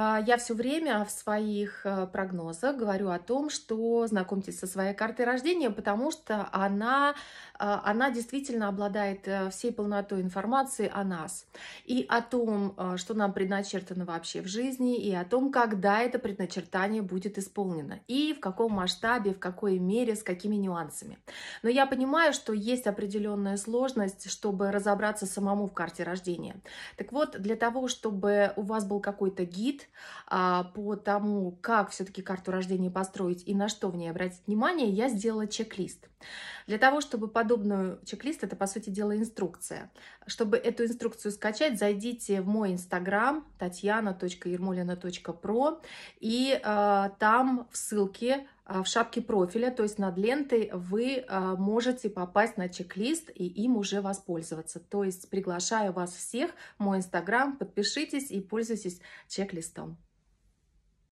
А, я все время в своих э, прогнозах говорю о том, что знакомьтесь со своей картой рождения, потому что она, а, она действительно обладает э, всей полнотой информации о нас и о том, э, что нам предначертано вообще в жизни, и о том, когда это предначертание будет исполнено, и в каком масштабе, в какой мере, с какими нюансами. Но я понимаю, что есть определенная сложность, чтобы разобраться самому в карте рождения. Так вот, для того, чтобы у вас был какой-то гид, а, по тому, как все-таки карту рождения построить и на что в ней обратить внимание, я сделала чек-лист. Для того, чтобы подобную чек-лист, это, по сути дела, инструкция. Чтобы эту инструкцию скачать, зайдите в мой инстаграм татьяна.ермолина.про и а, там в ссылке а, в шапке профиля, то есть над лентой, вы а, можете попасть на чек-лист и им уже воспользоваться. То есть приглашаю вас всех в мой инстаграм, подпишитесь и пользуйтесь чек-листом.